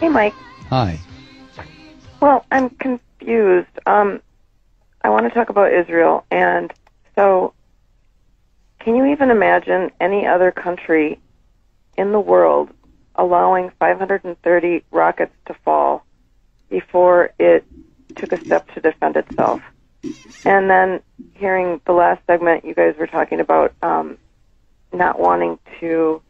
Hey, Mike. Hi. Well, I'm confused. Um, I want to talk about Israel, and so can you even imagine any other country in the world allowing 530 rockets to fall before it took a step to defend itself? And then hearing the last segment, you guys were talking about um, not wanting to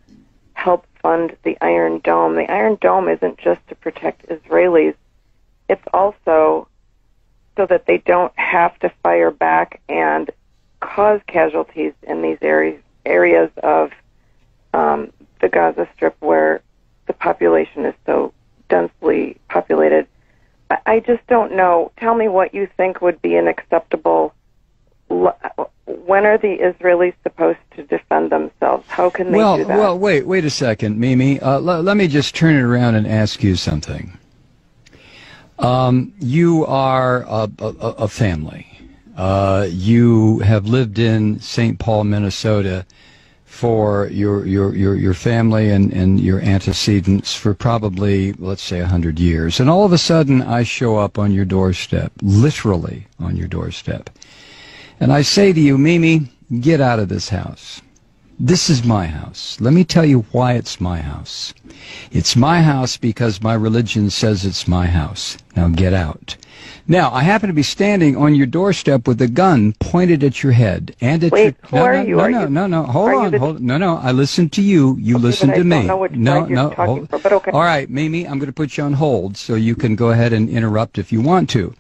help fund the Iron Dome. The Iron Dome isn't just to protect Israelis, it's also so that they don't have to fire back and cause casualties in these areas, areas of um, the Gaza Strip where the population is so densely populated. I just don't know. Tell me what you think would be an acceptable when are the Israelis supposed to defend themselves? How can they well, do that? Well, wait, wait a second, Mimi. Uh, l- let me just turn it around and ask you something. Um, you are a, a, a family. Uh, you have lived in St. Paul, Minnesota, for your your your, your family and, and your antecedents for probably let's say hundred years, and all of a sudden I show up on your doorstep, literally on your doorstep and I say to you, Mimi, get out of this house. This is my house. Let me tell you why it's my house. It's my house because my religion says it's my house. Now get out. Now, I happen to be standing on your doorstep with a gun pointed at your head and at Wait, your. Who no, are no, you? No, are no, you, no, no, no. Hold on, the, hold. No, no. I listen to you. You okay, listen to me. no, no. Hold, for, okay. All right, Mimi. I'm going to put you on hold so you can go ahead and interrupt if you want to.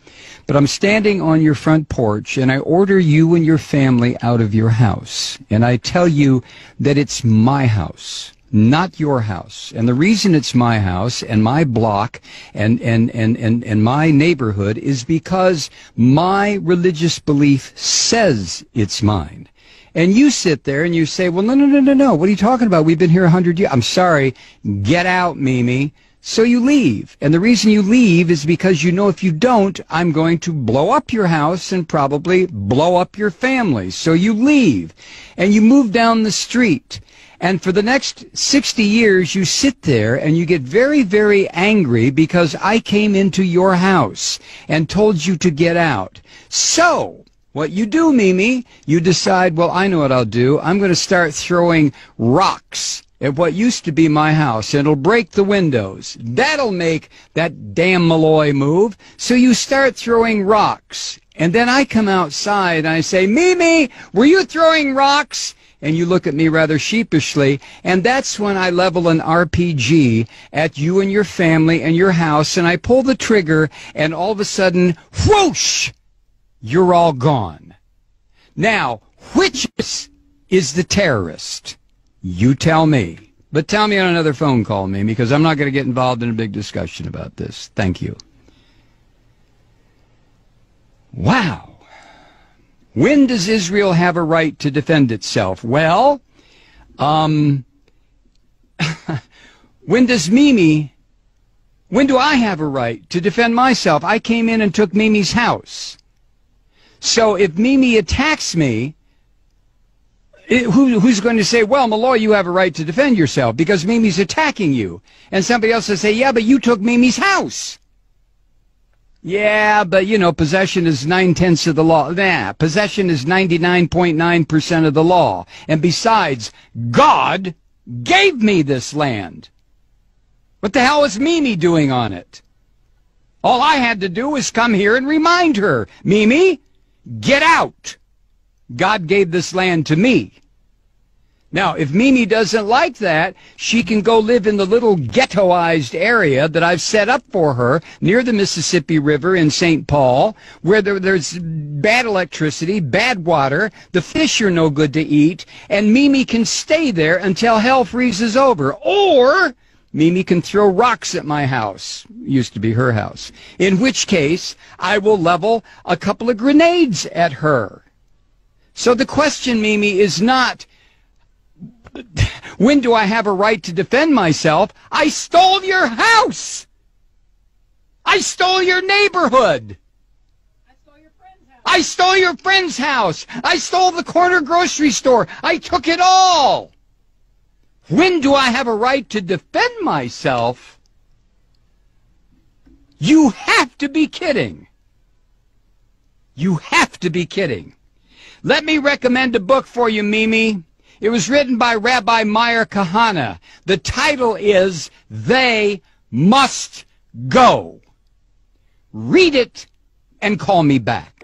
But I'm standing on your front porch and I order you and your family out of your house and I tell you that it's my house not your house. And the reason it's my house and my block and, and, and, and, and my neighborhood is because my religious belief says it's mine. And you sit there and you say, well, no, no, no, no, no. What are you talking about? We've been here a hundred years. I'm sorry. Get out, Mimi. So you leave. And the reason you leave is because you know if you don't, I'm going to blow up your house and probably blow up your family. So you leave. And you move down the street and for the next 60 years, you sit there and you get very, very angry because I came into your house and told you to get out. So, what you do, Mimi, you decide, well, I know what I'll do. I'm going to start throwing rocks at what used to be my house. It'll break the windows. That'll make that damn Malloy move. So you start throwing rocks. And then I come outside and I say, Mimi, were you throwing rocks? and you look at me rather sheepishly. And that's when I level an RPG at you and your family and your house, and I pull the trigger, and all of a sudden, whoosh, you're all gone. Now, which is the terrorist? You tell me. But tell me on another phone call, me, because I'm not going to get involved in a big discussion about this. Thank you. Wow. When does Israel have a right to defend itself? Well, um, when does Mimi, when do I have a right to defend myself? I came in and took Mimi's house. So if Mimi attacks me, it, who, who's going to say, well, Malloy, you have a right to defend yourself because Mimi's attacking you? And somebody else will say, yeah, but you took Mimi's house. Yeah, but you know, possession is nine tenths of the law. Nah, possession is 99.9% of the law. And besides, God gave me this land. What the hell is Mimi doing on it? All I had to do was come here and remind her, Mimi, get out. God gave this land to me. Now, if Mimi doesn't like that, she can go live in the little ghettoized area that I've set up for her near the Mississippi River in St. Paul, where there, there's bad electricity, bad water, the fish are no good to eat, and Mimi can stay there until hell freezes over. Or, Mimi can throw rocks at my house, used to be her house, in which case I will level a couple of grenades at her. So the question, Mimi, is not, when do I have a right to defend myself? I stole your house. I stole your neighborhood. I stole your friend's house. I stole your friend's house. I stole the corner grocery store. I took it all. When do I have a right to defend myself? You have to be kidding. You have to be kidding. Let me recommend a book for you, Mimi. It was written by Rabbi Meir Kahana. The title is They Must Go. Read it and call me back.